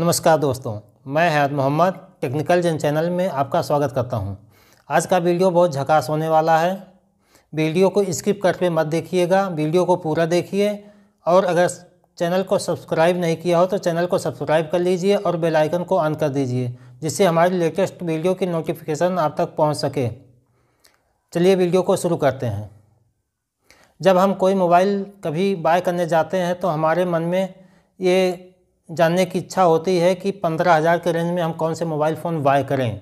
नमस्कार दोस्तों मैं हैत मोहम्मद टेक्निकल जन चैनल में आपका स्वागत करता हूं। आज का वीडियो बहुत झकास होने वाला है वीडियो को स्किप करते मत देखिएगा वीडियो को पूरा देखिए और अगर चैनल को सब्सक्राइब नहीं किया हो तो चैनल को सब्सक्राइब कर लीजिए और बेल आइकन को ऑन कर दीजिए जिससे हमारी लेटेस्ट वीडियो की नोटिफिकेशन आप तक पहुँच सके चलिए वीडियो को शुरू करते हैं जब हम कोई मोबाइल कभी बाय करने जाते हैं तो हमारे मन में ये जानने की इच्छा होती है कि पंद्रह हज़ार के रेंज में हम कौन से मोबाइल फ़ोन बाय करें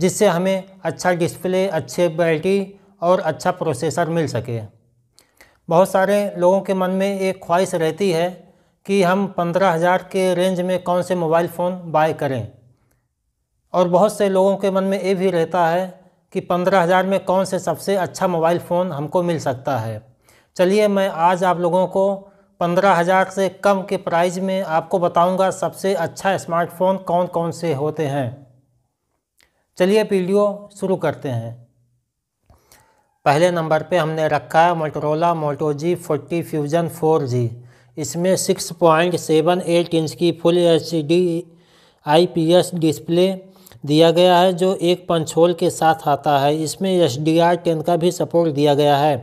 जिससे हमें अच्छा डिस्प्ले अच्छे बैटरी और अच्छा प्रोसेसर मिल सके बहुत सारे लोगों के मन में एक ख्वाहिश रहती है कि हम पंद्रह हज़ार के रेंज में कौन से मोबाइल फ़ोन बाय करें और बहुत से लोगों के मन में ये भी रहता है कि पंद्रह हज़ार में कौन से सबसे अच्छा मोबाइल फ़ोन हमको मिल सकता है चलिए मैं आज आप लोगों को पंद्रह हज़ार से कम के प्राइस में आपको बताऊंगा सबसे अच्छा स्मार्टफ़ोन कौन कौन से होते हैं चलिए वीडियो शुरू करते हैं पहले नंबर पे हमने रखा है Motorola Moto G forty Fusion four G इसमें six point seven eight inch की full H D I P S display दिया गया है जो एक पंचोल के साथ आता है इसमें एच डी आर टेन का भी सपोर्ट दिया गया है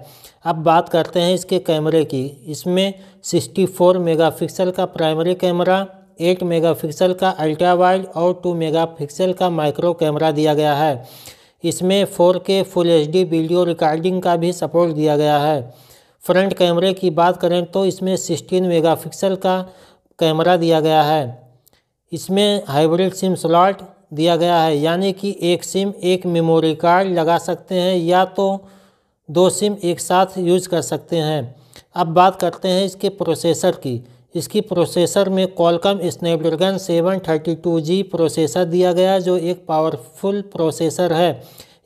अब बात करते हैं इसके कैमरे की इसमें 64 मेगापिक्सल का प्राइमरी कैमरा 8 मेगापिक्सल का अल्ट्रा वाइड और 2 मेगापिक्सल का माइक्रो कैमरा दिया गया है इसमें 4K full HD video recording का भी सपोर्ट दिया गया है फ्रंट कैमरे की बात करें तो इसमें 16 मेगापिक्सल का कैमरा दिया गया है इसमें हाइब्रिड सिम स्लॉट दिया गया है यानी कि एक सिम एक मेमोरी कार्ड लगा सकते हैं या तो दो सिम एक साथ यूज कर सकते हैं अब बात करते हैं इसके प्रोसेसर की इसकी प्रोसेसर में Qualcomm Snapdragon seven thirty two G processor दिया गया जो एक पावरफुल प्रोसेसर है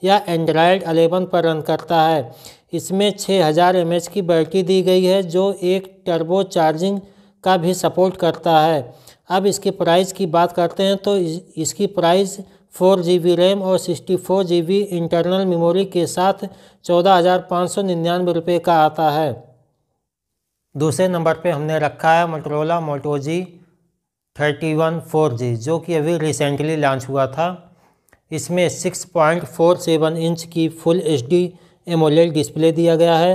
यह एंड्रॉयड अलेवन पर रन करता है इसमें 6000 हज़ार की बैटरी दी गई है जो एक टर्बो चार्जिंग का भी सपोर्ट करता है अब इसके प्राइस की बात करते हैं तो इसकी price four G B RAM और sixty four G B internal memory के साथ चौदह हज़ार पाँच सौ निन्यानवे रुपये का आता है दूसरे नंबर पे हमने रखा है Motorola Moto G thirty one four G जो कि अभी रिसेंटली लॉन्च हुआ था इसमें six point four seven inch की full H D AMOLED display दिया गया है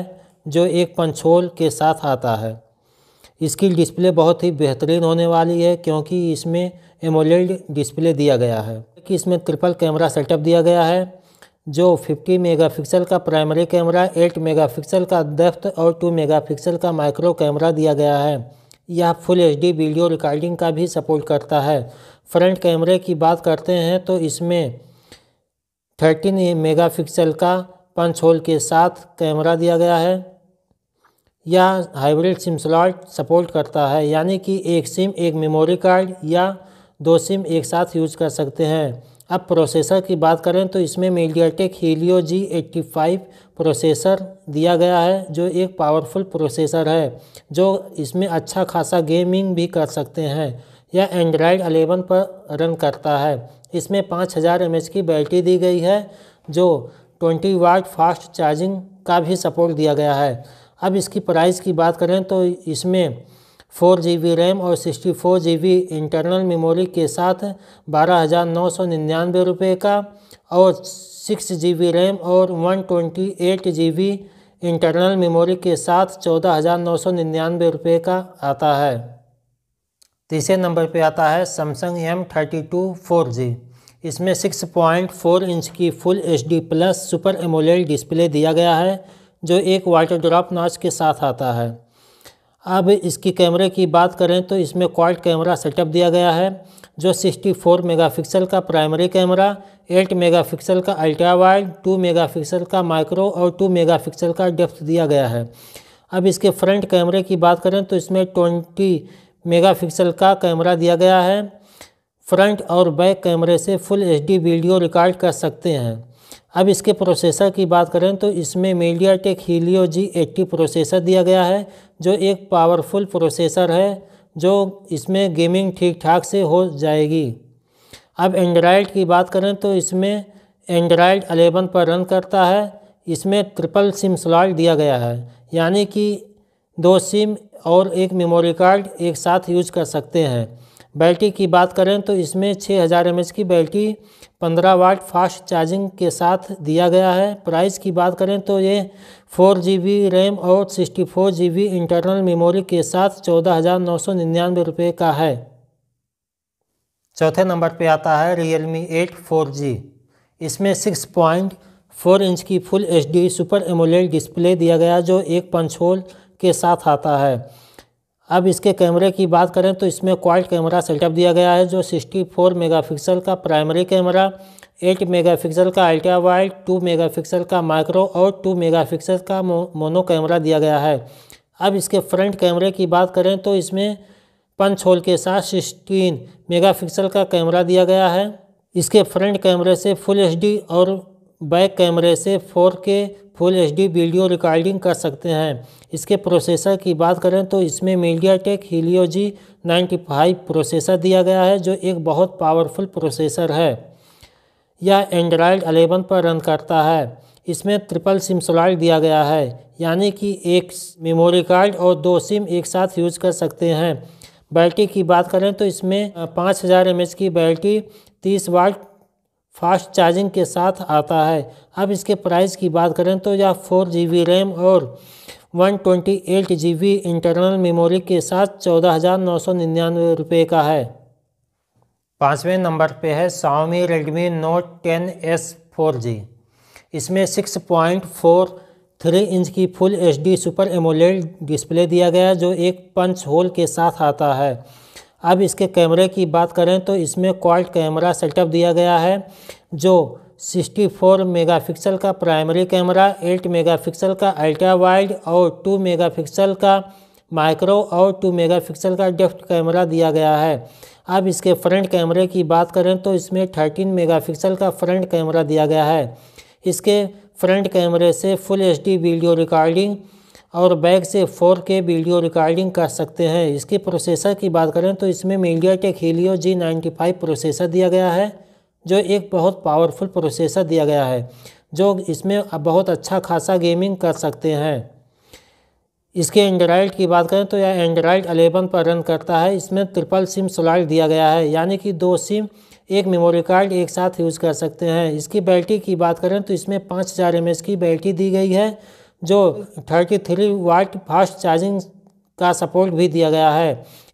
जो एक पंचोल के साथ आता है इसकी डिस्प्ले बहुत ही बेहतरीन होने वाली है क्योंकि इसमें एमोलेड डिस्प्ले दिया गया है कि इसमें ट्रिपल कैमरा सेटअप दिया गया है जो 50 मेगापिक्सल का प्राइमरी कैमरा 8 मेगापिक्सल का डेफ्थ और 2 मेगापिक्सल का माइक्रो कैमरा दिया गया है यह फुल एच वीडियो रिकॉर्डिंग का भी सपोर्ट करता है फ्रंट कैमरे की बात करते हैं तो इसमें 13 मेगापिक्सल का पंच होल के साथ कैमरा दिया गया है यह हाइब्रिड सिम स्लॉट सपोर्ट करता है यानी कि एक सिम एक मेमोरी कार्ड या दो सिम एक साथ यूज कर सकते हैं अब प्रोसेसर की बात करें तो इसमें MediaTek Helio G eighty five processor दिया गया है जो एक पावरफुल प्रोसेसर है जो इसमें अच्छा खासा गेमिंग भी कर सकते हैं यह एंड्रॉयड अलेवन पर रन करता है इसमें पाँच हज़ार एम की बैटरी दी गई है जो ट्वेंटी वाट फास्ट चार्जिंग का भी सपोर्ट दिया गया है अब इसकी प्राइस की बात करें तो इसमें फोर जी बी रैम और sixty four G B internal memory के साथ बारह हज़ार नौ सौ निन्यानवे रुपये का और सिक्स जी बी रैम और one twenty eight G B internal memory के साथ चौदह हज़ार नौ सौ निन्यानवे रुपये का आता है तीसरे नंबर पे आता है Samsung M thirty two four G इसमें सिक्स पॉइंट फोर इंच की full H D plus super AMOLED display दिया गया है जो एक वाटर ड्रॉप नाच के साथ आता है अब इसकी कैमरे की बात करें तो इसमें क्वाल कैमरा सेटअप दिया गया है जो 64 मेगापिक्सल का प्राइमरी कैमरा 8 मेगापिक्सल का अल्ट्रा वाइड मेगा मेगापिक्सल का माइक्रो और 2 मेगापिक्सल का डेप्थ दिया गया है अब इसके फ्रंट कैमरे की बात करें तो इसमें 20 मेगापिक्सल का कैमरा दिया गया है फ्रंट और बैक कैमरे से फुल एच वीडियो रिकॉर्ड कर सकते हैं अब इसके प्रोसेसर की बात करें तो इसमें MediaTek Helio G eighty processor दिया गया है जो एक पावरफुल प्रोसेसर है जो इसमें गेमिंग ठीक ठाक से हो जाएगी अब एंड्राइड की बात करें तो इसमें एंड्राइड अलेवन पर रन करता है इसमें ट्रिपल सिम स्लॉट दिया गया है यानी कि दो सिम और एक मेमोरी कार्ड एक साथ यूज कर सकते हैं बैटरी की बात करें तो इसमें 6000 हज़ार की बैटरी 15 वाट फास्ट चार्जिंग के साथ दिया गया है प्राइस की बात करें तो ये फोर जी बी रैम और sixty four G B internal memory के साथ चौदह हज़ार नौ सौ निन्यानवे रुपये का है चौथे नंबर पे आता है Realme eight four G इसमें सिक्स पॉइंट फोर इंच की full H D super AMOLED display दिया गया जो एक पंचोल के साथ आता है अब इसके कैमरे की बात करें तो इसमें क्वाल कैमरा सेटअप दिया गया है जो 64 मेगापिक्सल का प्राइमरी कैमरा 8 मेगापिक्सल का अल्ट्रा वाइड 2 मेगापिक्सल का माइक्रो और 2 मेगापिक्सल का मोनो कैमरा दिया गया है अब इसके फ्रंट कैमरे की बात करें तो इसमें पंच होल के साथ सिक्सटीन मेगापिक्सल का कैमरा दिया गया है इसके फ्रंट कैमरे से फुल एच और बैक कैमरे से four full HD video recording कर सकते हैं इसके प्रोसेसर की बात करें तो इसमें MediaTek Helio G ninety processor दिया गया है जो एक बहुत पावरफुल प्रोसेसर है यह एंड्रॉयड अलेवन पर रन करता है इसमें ट्रिपल सिम स्लॉट दिया गया है यानी कि एक मेमोरी कार्ड और दो सिम एक साथ यूज कर सकते हैं बैटरी की बात करें तो इसमें पाँच हज़ार एम की बैटरी तीस वाट फास्ट चार्जिंग के साथ आता है अब इसके प्राइस की बात करें तो यह फोर जी रैम और one twenty eight G internal memory के साथ चौदह हज़ार नौ सौ निन्यानवे रुपये का है पाँचवें नंबर पे है Xiaomi Redmi Note 10s 4G इसमें 6.43 इंच की full H D super AMOLED display दिया गया जो एक पंच होल के साथ आता है अब इसके कैमरे की बात करें तो इसमें क्वाल्ट कैमरा सेटअप दिया गया है जो 64 मेगापिक्सल का प्राइमरी कैमरा 8 मेगापिक्सल का अल्ट्रा वाइड और 2 मेगापिक्सल का माइक्रो और 2 मेगापिक्सल का डेफ्ट कैमरा दिया गया है अब इसके फ्रंट कैमरे की बात करें तो इसमें 13 मेगापिक्सल का फ्रंट कैमरा दिया गया है इसके फ्रंट कैमरे से फुल एच वीडियो रिकॉर्डिंग और बैग से 4K वीडियो रिकॉर्डिंग कर सकते हैं इसके प्रोसेसर की बात करें तो इसमें MediaTek Helio G ninety processor दिया गया है जो एक बहुत पावरफुल प्रोसेसर दिया गया है जो इसमें बहुत अच्छा खासा गेमिंग कर सकते हैं इसके एंड्रॉयड की बात करें तो यह एंड्रॉयड अलेवन पर रन करता है इसमें ट्रिपल सिम स्लॉट दिया गया है यानी कि दो सिम एक मेमोरी कार्ड एक साथ यूज़ कर सकते हैं इसकी बैटरी की बात करें तो इसमें पाँच हज़ार की बैटरी दी गई है जो 33 वाट फास्ट चार्जिंग का सपोर्ट भी दिया गया है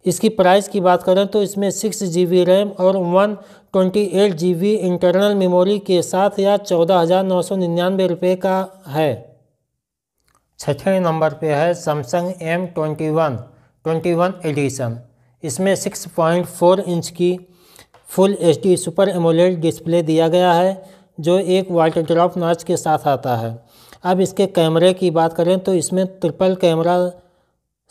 इसकी प्राइस की बात करें तो इसमें सिक्स जी रैम और one twenty eight G internal memory के साथ या चौदह हज़ार नौ सौ निन्यानवे रुपये का है छठे नंबर पे है Samsung M twenty one twenty one edition इसमें सिक्स पॉइंट फोर इंच की full H D super AMOLED display दिया गया है जो एक वाटर ड्रॉप नॉच के साथ आता है अब इसके कैमरे की बात करें तो इसमें ट्रिपल कैमरा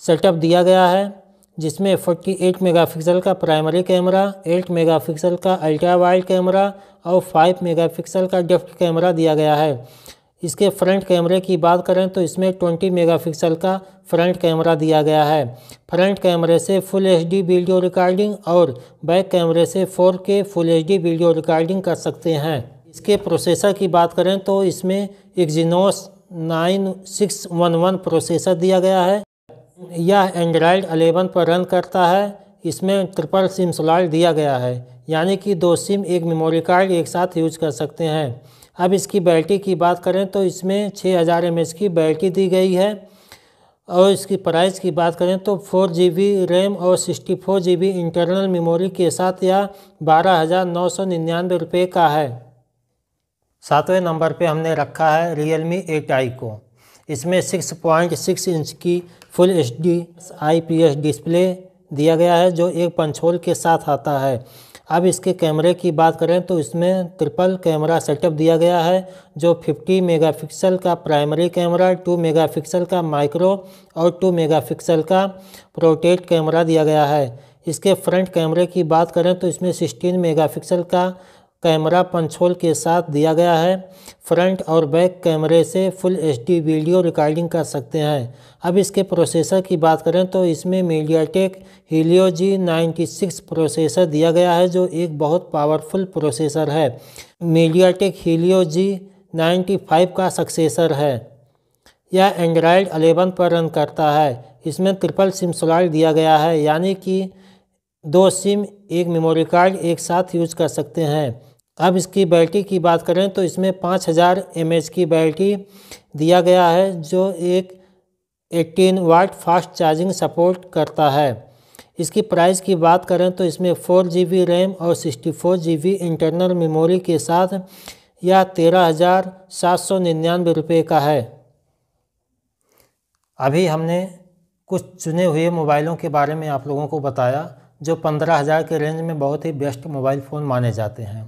सेटअप दिया गया है जिसमें 48 मेगापिक्सल का प्राइमरी कैमरा 8 मेगापिक्सल का अल्ट्रा वाइड कैमरा और 5 मेगापिक्सल का डेफ्ट कैमरा दिया गया है इसके फ्रंट कैमरे की बात करें तो इसमें 20 मेगापिक्सल का फ्रंट कैमरा दिया गया है फ्रंट कैमरे से फुल एचडी वीडियो रिकॉर्डिंग और बैक कैमरे से 4K full HD video recording कर सकते हैं इसके प्रोसेसर की बात करें तो इसमें Exynos nine six one one processor दिया गया है यह एंड्रॉयड 11 पर रन करता है इसमें ट्रिपल सिम स्लॉट दिया गया है यानी कि दो सिम एक मेमोरी कार्ड एक साथ यूज़ कर सकते हैं अब इसकी बैटरी की बात करें तो इसमें 6000 हज़ार की बैटरी दी गई है और इसकी प्राइस की बात करें तो फोर जी रैम और सिक्सटी फोर इंटरनल मेमोरी के साथ यह बारह हज़ार नौ सौ निन्यानवे रुपये का है सातवें नंबर पे हमने रखा है रियल मी एट आई को इसमें 6.6 इंच की full H D I P S display दिया गया है जो एक पंचोल के साथ आता है अब इसके कैमरे की बात करें तो इसमें ट्रिपल कैमरा सेटअप दिया गया है जो 50 मेगापिक्सल का प्राइमरी कैमरा 2 मेगापिक्सल का माइक्रो और 2 मेगापिक्सल का प्रोटेक्ट कैमरा दिया गया है इसके फ्रंट कैमरे की बात करें तो इसमें 16 मेगापिक्सल का कैमरा पंचोल के साथ दिया गया है फ्रंट और बैक कैमरे से फुल एचडी वीडियो रिकॉर्डिंग कर सकते हैं अब इसके प्रोसेसर की बात करें तो इसमें MediaTek Helio G ninety six processor दिया गया है जो एक बहुत पावरफुल प्रोसेसर है MediaTek Helio G ninety five का सक्सेसर है यह एंड्रॉयड 11 पर रन करता है इसमें ट्रिपल सिम स्लॉट दिया गया है यानी कि दो सिम एक मेमोरी कार्ड एक साथ यूज कर सकते हैं अब इसकी बैटरी की बात करें तो इसमें पाँच हज़ार एम की बैटरी दिया गया है जो एक 18 वाट फास्ट चार्जिंग सपोर्ट करता है इसकी प्राइस की बात करें तो इसमें फोर जी रैम और sixty four G internal memory के साथ यह तेरह हज़ार सात सौ निन्यानवे रुपये का है अभी हमने कुछ चुने हुए मोबाइलों के बारे में आप लोगों को बताया जो पंद्रह हज़ार के रेंज में बहुत ही बेस्ट मोबाइल फ़ोन माने जाते हैं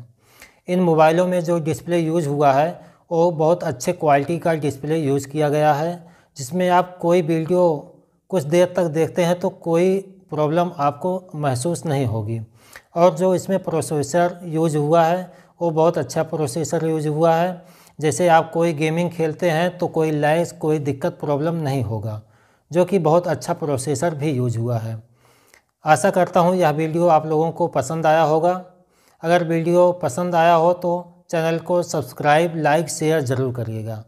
इन मोबाइलों में जो डिस्प्ले यूज़ हुआ है वो बहुत अच्छे क्वालिटी का डिस्प्ले यूज़ किया गया है जिसमें आप कोई वीडियो कुछ देर तक देखते हैं तो कोई प्रॉब्लम आपको महसूस नहीं होगी और जो इसमें प्रोसेसर यूज हुआ है वो बहुत अच्छा प्रोसेसर यूज हुआ है जैसे आप कोई गेमिंग खेलते हैं तो कोई लैस कोई दिक्कत प्रॉब्लम नहीं होगा जो कि बहुत अच्छा प्रोसेसर भी यूज हुआ है आशा करता हूँ यह वीडियो आप लोगों को पसंद आया होगा अगर वीडियो पसंद आया हो तो चैनल को सब्सक्राइब लाइक शेयर ज़रूर करिएगा